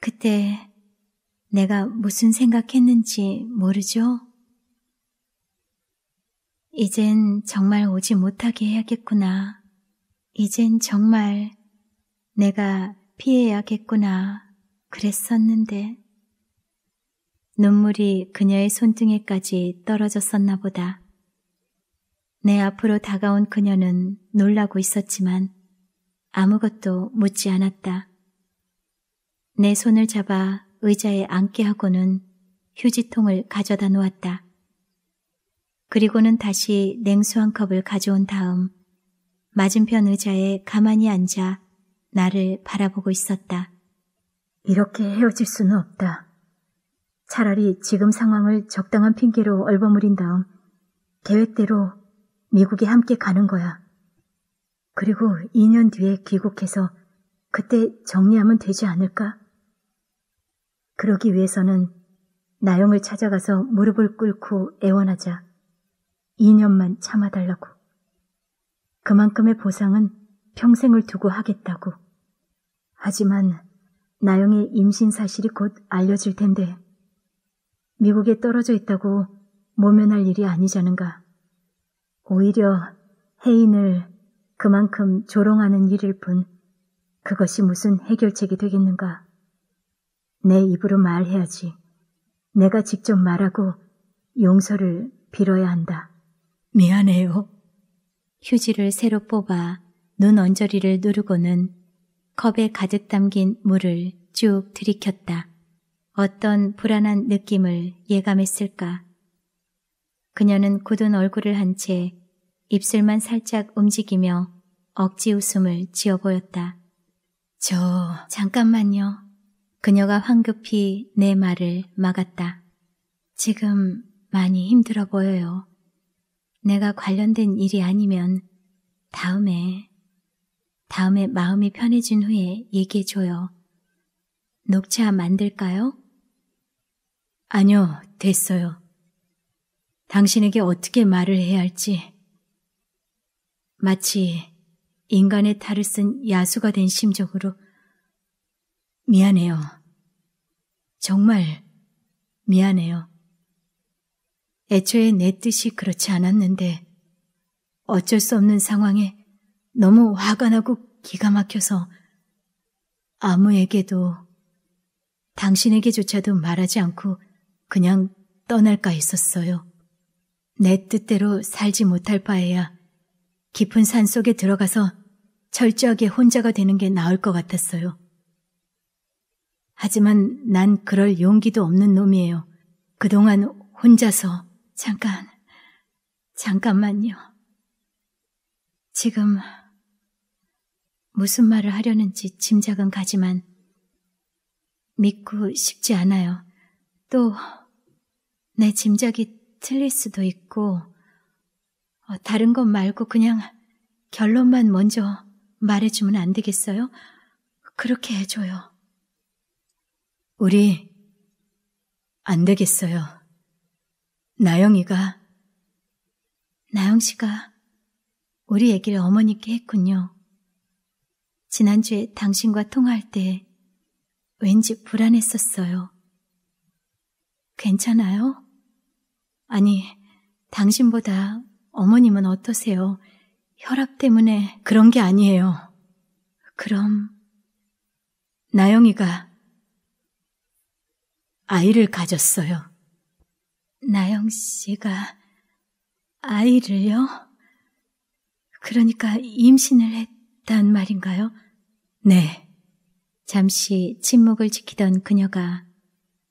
그때 내가 무슨 생각했는지 모르죠? 이젠 정말 오지 못하게 해야겠구나. 이젠 정말 내가 피해야겠구나. 그랬었는데. 눈물이 그녀의 손등에까지 떨어졌었나 보다. 내 앞으로 다가온 그녀는 놀라고 있었지만 아무것도 묻지 않았다. 내 손을 잡아 의자에 앉게 하고는 휴지통을 가져다 놓았다. 그리고는 다시 냉수 한 컵을 가져온 다음 맞은편 의자에 가만히 앉아 나를 바라보고 있었다. 이렇게 헤어질 수는 없다. 차라리 지금 상황을 적당한 핑계로 얼버무린 다음 계획대로 미국에 함께 가는 거야. 그리고 2년 뒤에 귀국해서 그때 정리하면 되지 않을까? 그러기 위해서는 나영을 찾아가서 무릎을 꿇고 애원하자. 2년만 참아달라고. 그만큼의 보상은 평생을 두고 하겠다고. 하지만 나영의 임신 사실이 곧 알려질 텐데 미국에 떨어져 있다고 모면할 일이 아니자는가 오히려 해인을 그만큼 조롱하는 일일 뿐 그것이 무슨 해결책이 되겠는가. 내 입으로 말해야지. 내가 직접 말하고 용서를 빌어야 한다. 미안해요. 휴지를 새로 뽑아 눈 언저리를 누르고는 컵에 가득 담긴 물을 쭉 들이켰다. 어떤 불안한 느낌을 예감했을까. 그녀는 굳은 얼굴을 한 채 입술만 살짝 움직이며 억지 웃음을 지어 보였다. 저... 잠깐만요. 그녀가 황급히 내 말을 막았다. 지금 많이 힘들어 보여요. 내가 관련된 일이 아니면 다음에, 다음에 마음이 편해진 후에 얘기해줘요. 녹차 만들까요? 아니요, 됐어요. 당신에게 어떻게 말을 해야 할지. 마치 인간의 탈을 쓴 야수가 된심적으로 미안해요. 정말 미안해요. 애초에 내 뜻이 그렇지 않았는데 어쩔 수 없는 상황에 너무 화가 나고 기가 막혀서 아무에게도 당신에게조차도 말하지 않고 그냥 떠날까 했었어요. 내 뜻대로 살지 못할 바에야 깊은 산 속에 들어가서 철저하게 혼자가 되는 게 나을 것 같았어요. 하지만 난 그럴 용기도 없는 놈이에요. 그동안 혼자서 잠깐, 잠깐만요. 지금 무슨 말을 하려는지 짐작은 가지만 믿고 싶지 않아요. 또 내 짐작이 틀릴 수도 있고 어, 다른 것 말고 그냥 결론만 먼저 말해주면 안 되겠어요? 그렇게 해줘요. 우리 안 되겠어요. 나영이가 나영 씨가 우리 얘기를 어머니께 했군요. 지난주에 당신과 통화할 때 왠지 불안했었어요. 괜찮아요? 아니, 당신보다 어머님은 어떠세요? 혈압 때문에 그런 게 아니에요. 그럼, 나영이가 아이를 가졌어요. 나영 씨가 아이를요? 그러니까 임신을 했단 말인가요? 네. 잠시 침묵을 지키던 그녀가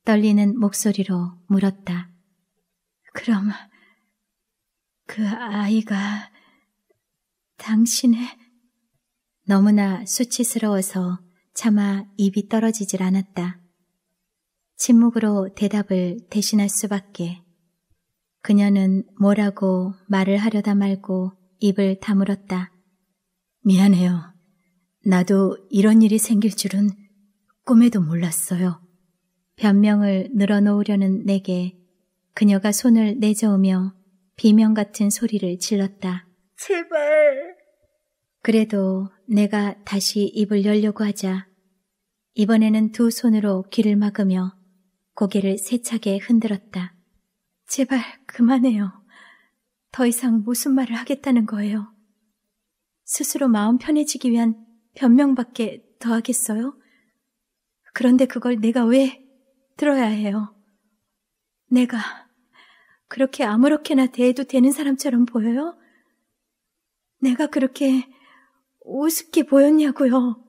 떨리는 목소리로 물었다. 그럼 그 아이가 당신의 너무나 수치스러워서 차마 입이 떨어지질 않았다. 침묵으로 대답을 대신할 수밖에. 그녀는 뭐라고 말을 하려다 말고 입을 다물었다. 미안해요. 나도 이런 일이 생길 줄은 꿈에도 몰랐어요. 변명을 늘어놓으려는 내게 그녀가 손을 내저으며 비명 같은 소리를 질렀다. 제발. 그래도 내가 다시 입을 열려고 하자 이번에는 두 손으로 귀를 막으며 고개를 세차게 흔들었다. 제발 그만해요. 더 이상 무슨 말을 하겠다는 거예요. 스스로 마음 편해지기 위한 변명밖에 더 하겠어요? 그런데 그걸 내가 왜 들어야 해요? 내가 그렇게 아무렇게나 대해도 되는 사람처럼 보여요? 내가 그렇게 우습게 보였냐고요?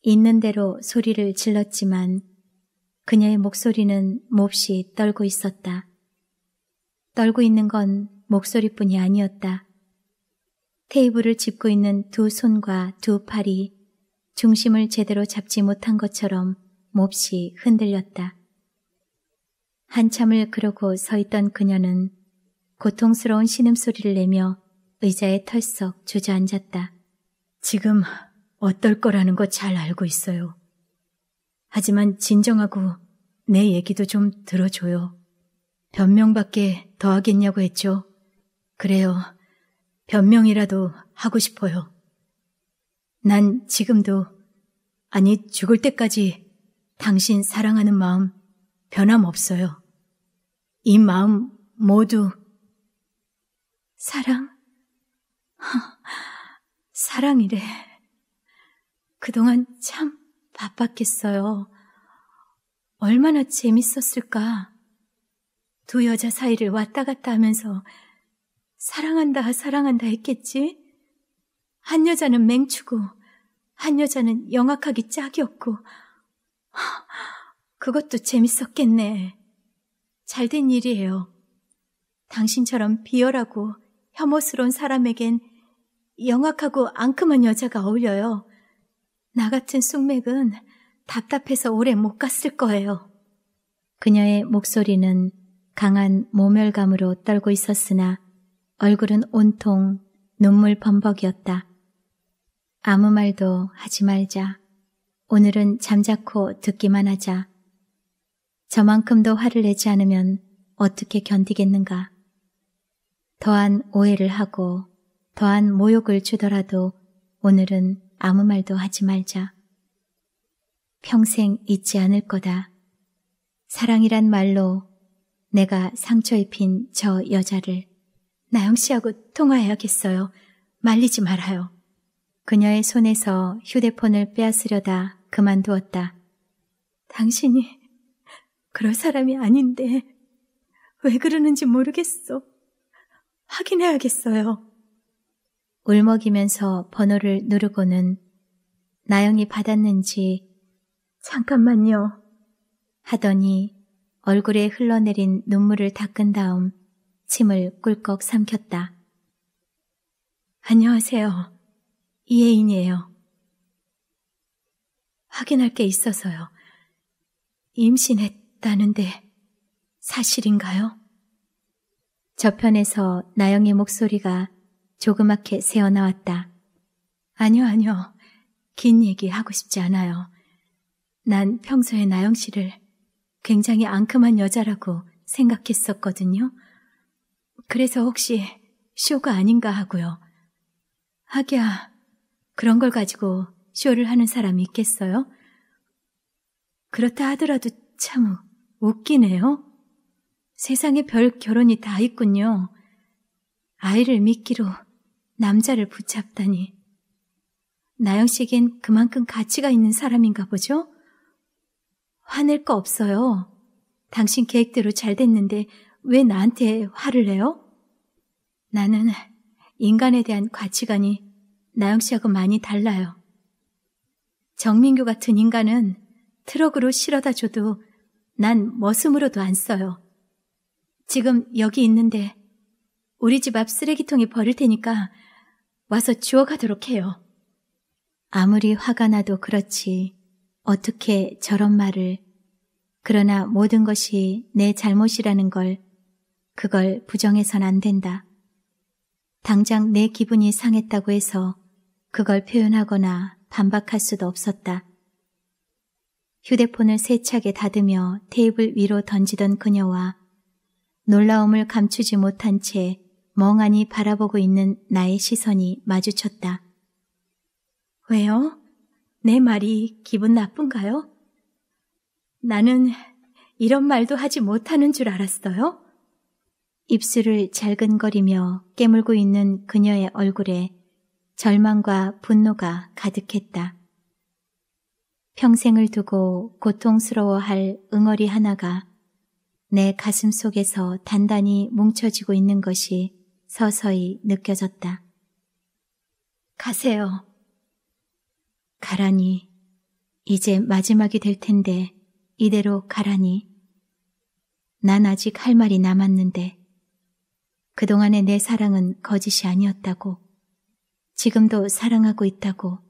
있는 대로 소리를 질렀지만 그녀의 목소리는 몹시 떨고 있었다. 떨고 있는 건 목소리뿐이 아니었다. 테이블을 짚고 있는 두 손과 두 팔이 중심을 제대로 잡지 못한 것처럼 몹시 흔들렸다. 한참을 그러고 서 있던 그녀는 고통스러운 신음소리를 내며 의자에 털썩 주저앉았다. 지금 어떨 거라는 거 잘 알고 있어요. 하지만 진정하고 내 얘기도 좀 들어줘요. 변명밖에 더 하겠냐고 했죠. 그래요. 변명이라도 하고 싶어요. 난 지금도, 아니, 죽을 때까지 당신 사랑하는 마음 변함없어요. 이 마음 모두 사랑? 사랑이래. 그동안 참 바빴겠어요. 얼마나 재밌었을까. 두 여자 사이를 왔다 갔다 하면서 사랑한다, 사랑한다 했겠지? 한 여자는 맹추고, 한 여자는 영악하기 짝이었고, 그것도 재밌었겠네. 잘된 일이에요. 당신처럼 비열하고 혐오스러운 사람에겐 영악하고 앙큼한 여자가 어울려요. 나 같은 숙맥은 답답해서 오래 못 갔을 거예요. 그녀의 목소리는 강한 모멸감으로 떨고 있었으나 얼굴은 온통 눈물 범벅이었다. 아무 말도 하지 말자. 오늘은 잠자코 듣기만 하자. 저만큼도 화를 내지 않으면 어떻게 견디겠는가. 더한 오해를 하고 더한 모욕을 주더라도 오늘은 아무 말도 하지 말자. 평생 잊지 않을 거다. 사랑이란 말로 내가 상처 입힌 저 여자를 나영 씨하고 통화해야겠어요. 말리지 말아요. 그녀의 손에서 휴대폰을 빼앗으려다 그만두었다. 당신이 그럴 사람이 아닌데 왜 그러는지 모르겠어. 확인해야겠어요. 울먹이면서 번호를 누르고는 나영이 받았는지 잠깐만요 하더니 얼굴에 흘러내린 눈물을 닦은 다음 침을 꿀꺽 삼켰다. 안녕하세요. 이혜인이에요. 확인할 게 있어서요. 임신했다는데 사실인가요? 저편에서 나영의 목소리가 조그맣게 새어 나왔다. 아니요, 아니요. 긴 얘기 하고 싶지 않아요. 난 평소에 나영 씨를 굉장히 앙큼한 여자라고 생각했었거든요. 그래서 혹시 쇼가 아닌가 하고요. 하기야, 그런 걸 가지고 쇼를 하는 사람이 있겠어요? 그렇다 하더라도 참 웃기네요. 세상에 별 결혼이 다 있군요. 아이를 믿기로 남자를 붙잡다니. 나영씨겐 에 그만큼 가치가 있는 사람인가 보죠? 화낼 거 없어요. 당신 계획대로 잘 됐는데 왜 나한테 화를 내요? 나는 인간에 대한 가치관이 나영씨하고 많이 달라요. 정민규 같은 인간은 트럭으로 실어다 줘도 난 머슴으로도 안 써요. 지금 여기 있는데 우리 집 앞 쓰레기통에 버릴 테니까 와서 주워가도록 해요. 아무리 화가 나도 그렇지 어떻게 저런 말을 그러나 모든 것이 내 잘못이라는 걸 그걸 부정해선 안 된다. 당장 내 기분이 상했다고 해서 그걸 표현하거나 반박할 수도 없었다. 휴대폰을 세차게 닫으며 테이블 위로 던지던 그녀와 놀라움을 감추지 못한 채 멍하니 바라보고 있는 나의 시선이 마주쳤다. 왜요? 내 말이 기분 나쁜가요? 나는 이런 말도 하지 못하는 줄 알았어요? 입술을 잘근거리며 깨물고 있는 그녀의 얼굴에 절망과 분노가 가득했다. 평생을 두고 고통스러워할 응어리 하나가 내 가슴 속에서 단단히 뭉쳐지고 있는 것이 서서히 느껴졌다. 가세요. 가라니. 이제 마지막이 될 텐데 이대로 가라니. 난 아직 할 말이 남았는데 그동안의 내 사랑은 거짓이 아니었다고 지금도 사랑하고 있다고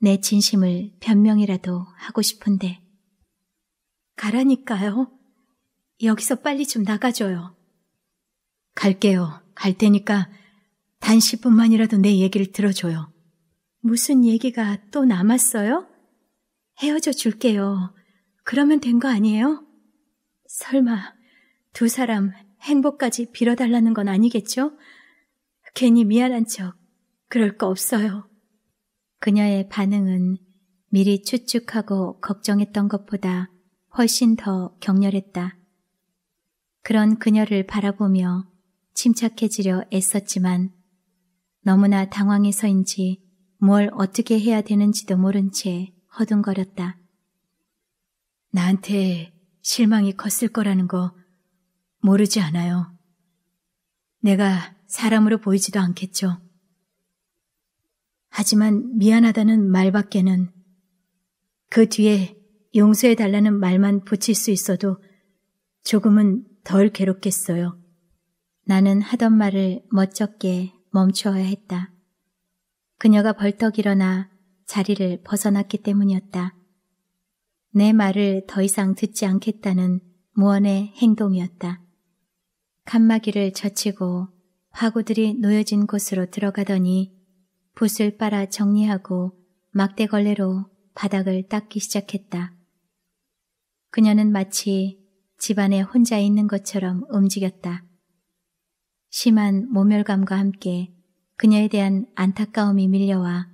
내 진심을 변명이라도 하고 싶은데 가라니까요. 여기서 빨리 좀 나가줘요. 갈게요. 갈 테니까 단시뿐만이라도 내 얘기를 들어줘요. 무슨 얘기가 또 남았어요? 헤어져 줄게요. 그러면 된 거 아니에요? 설마 두 사람 행복까지 빌어달라는 건 아니겠죠? 괜히 미안한 척 그럴 거 없어요. 그녀의 반응은 미리 추측하고 걱정했던 것보다 훨씬 더 격렬했다. 그런 그녀를 바라보며 침착해지려 애썼지만 너무나 당황해서인지 뭘 어떻게 해야 되는지도 모른 채 허둥거렸다. 나한테 실망이 컸을 거라는 거 모르지 않아요. 내가 사람으로 보이지도 않겠죠. 하지만 미안하다는 말밖에는 그 뒤에 용서해달라는 말만 붙일 수 있어도 조금은 덜 괴롭겠어요. 나는 하던 말을 멋쩍게 멈추어야 했다. 그녀가 벌떡 일어나 자리를 벗어났기 때문이었다. 내 말을 더 이상 듣지 않겠다는 무언의 행동이었다. 칸막이를 젖히고 화구들이 놓여진 곳으로 들어가더니 붓을 빨아 정리하고 막대걸레로 바닥을 닦기 시작했다. 그녀는 마치 집안에 혼자 있는 것처럼 움직였다. 심한 모멸감과 함께 그녀에 대한 안타까움이 밀려와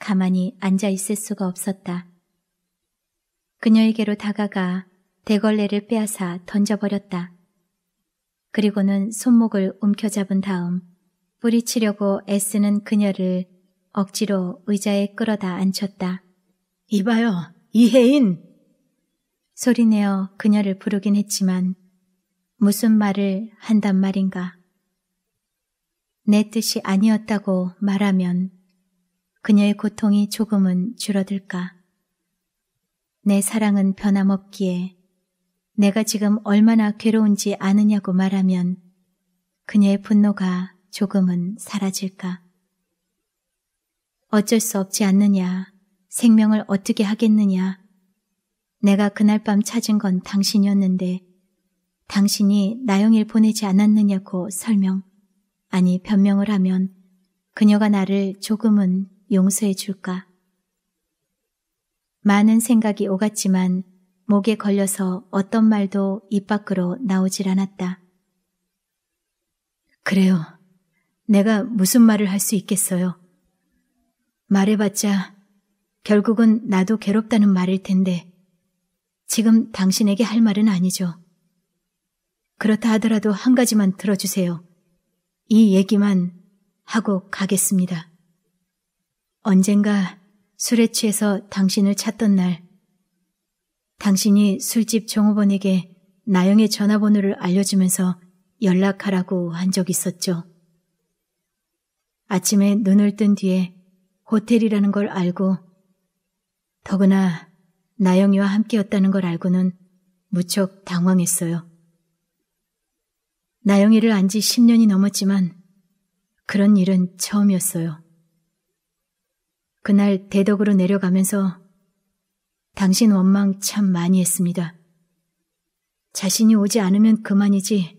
가만히 앉아 있을 수가 없었다. 그녀에게로 다가가 대걸레를 빼앗아 던져버렸다. 그리고는 손목을 움켜잡은 다음 뿌리치려고 애쓰는 그녀를 억지로 의자에 끌어다 앉혔다. 이봐요, 이혜인! 소리내어 그녀를 부르긴 했지만 무슨 말을 한단 말인가. 내 뜻이 아니었다고 말하면 그녀의 고통이 조금은 줄어들까? 내 사랑은 변함없기에 내가 지금 얼마나 괴로운지 아느냐고 말하면 그녀의 분노가 조금은 사라질까? 어쩔 수 없지 않느냐, 생명을 어떻게 하겠느냐. 내가 그날 밤 찾은 건 당신이었는데 당신이 나영일 보내지 않았느냐고 설명. 아니 변명을 하면 그녀가 나를 조금은 용서해 줄까? 많은 생각이 오갔지만 목에 걸려서 어떤 말도 입 밖으로 나오질 않았다. 그래요. 내가 무슨 말을 할 수 있겠어요. 말해봤자 결국은 나도 괴롭다는 말일 텐데 지금 당신에게 할 말은 아니죠. 그렇다 하더라도 한 가지만 들어주세요. 이 얘기만 하고 가겠습니다. 언젠가 술에 취해서 당신을 찾던 날, 당신이 술집 종업원에게 나영의 전화번호를 알려주면서 연락하라고 한 적 있었죠. 아침에 눈을 뜬 뒤에 호텔이라는 걸 알고, 더구나 나영이와 함께였다는 걸 알고는 무척 당황했어요. 나영이를 안 지 10년이 넘었지만 그런 일은 처음이었어요. 그날 대덕으로 내려가면서 당신 원망 참 많이 했습니다. 자신이 오지 않으면 그만이지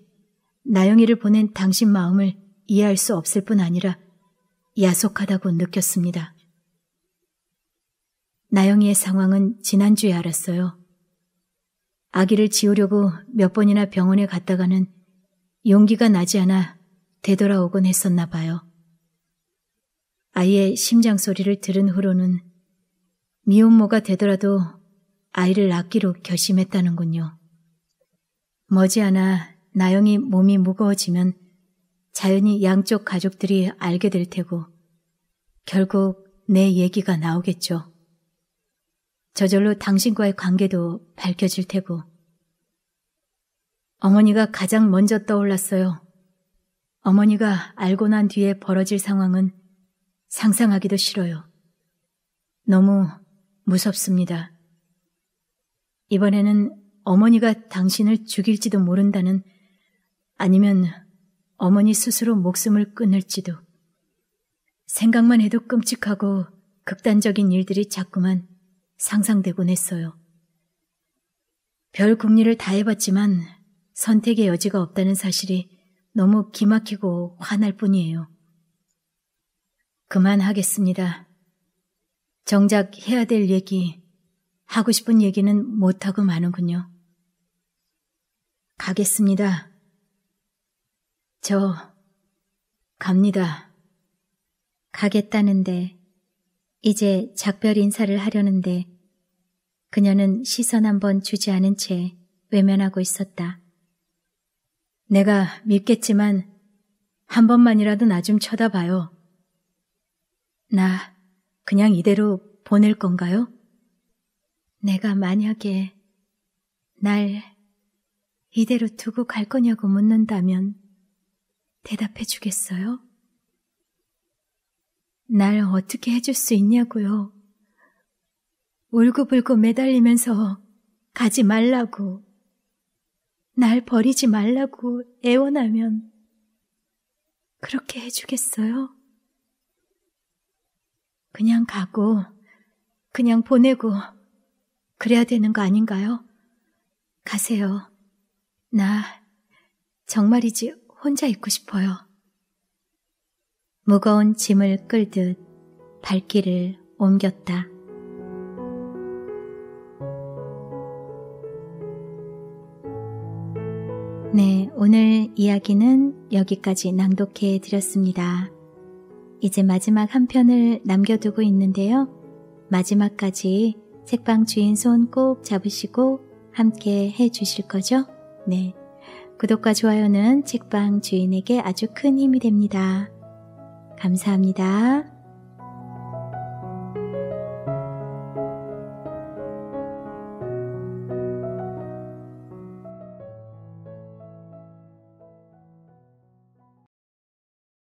나영이를 보낸 당신 마음을 이해할 수 없을 뿐 아니라 야속하다고 느꼈습니다. 나영이의 상황은 지난주에 알았어요. 아기를 지우려고 몇 번이나 병원에 갔다가는 용기가 나지 않아 되돌아오곤 했었나 봐요. 아이의 심장 소리를 들은 후로는 미혼모가 되더라도 아이를 낳기로 결심했다는군요. 머지않아 나영이 몸이 무거워지면 자연히 양쪽 가족들이 알게 될 테고 결국 내 얘기가 나오겠죠. 저절로 당신과의 관계도 밝혀질 테고 어머니가 가장 먼저 떠올랐어요. 어머니가 알고 난 뒤에 벌어질 상황은 상상하기도 싫어요. 너무 무섭습니다. 이번에는 어머니가 당신을 죽일지도 모른다는 아니면 어머니 스스로 목숨을 끊을지도 생각만 해도 끔찍하고 극단적인 일들이 자꾸만 상상되곤 했어요. 별 궁리를 다 해봤지만 선택의 여지가 없다는 사실이 너무 기막히고 화날 뿐이에요. 그만하겠습니다. 정작 해야 될 얘기, 하고 싶은 얘기는 못하고 마는군요. 가겠습니다. 저, 갑니다. 가겠다는데, 이제 작별 인사를 하려는데, 그녀는 시선 한번 주지 않은 채 외면하고 있었다. 내가 믿겠지만 한 번만이라도 나 좀 쳐다봐요. 나 그냥 이대로 보낼 건가요? 내가 만약에 날 이대로 두고 갈 거냐고 묻는다면 대답해 주겠어요? 날 어떻게 해줄 수 있냐고요? 울고불고 매달리면서 가지 말라고. 날 버리지 말라고 애원하면 그렇게 해주겠어요? 그냥 가고, 그냥 보내고, 그래야 되는 거 아닌가요? 가세요. 나 정말이지 혼자 있고 싶어요. 무거운 짐을 끌듯 발길을 옮겼다. 네, 오늘 이야기는 여기까지 낭독해 드렸습니다. 이제 마지막 한 편을 남겨두고 있는데요. 마지막까지 책방 주인 손 꼭 잡으시고 함께 해 주실 거죠? 네. 구독과 좋아요는 책방 주인에게 아주 큰 힘이 됩니다. 감사합니다.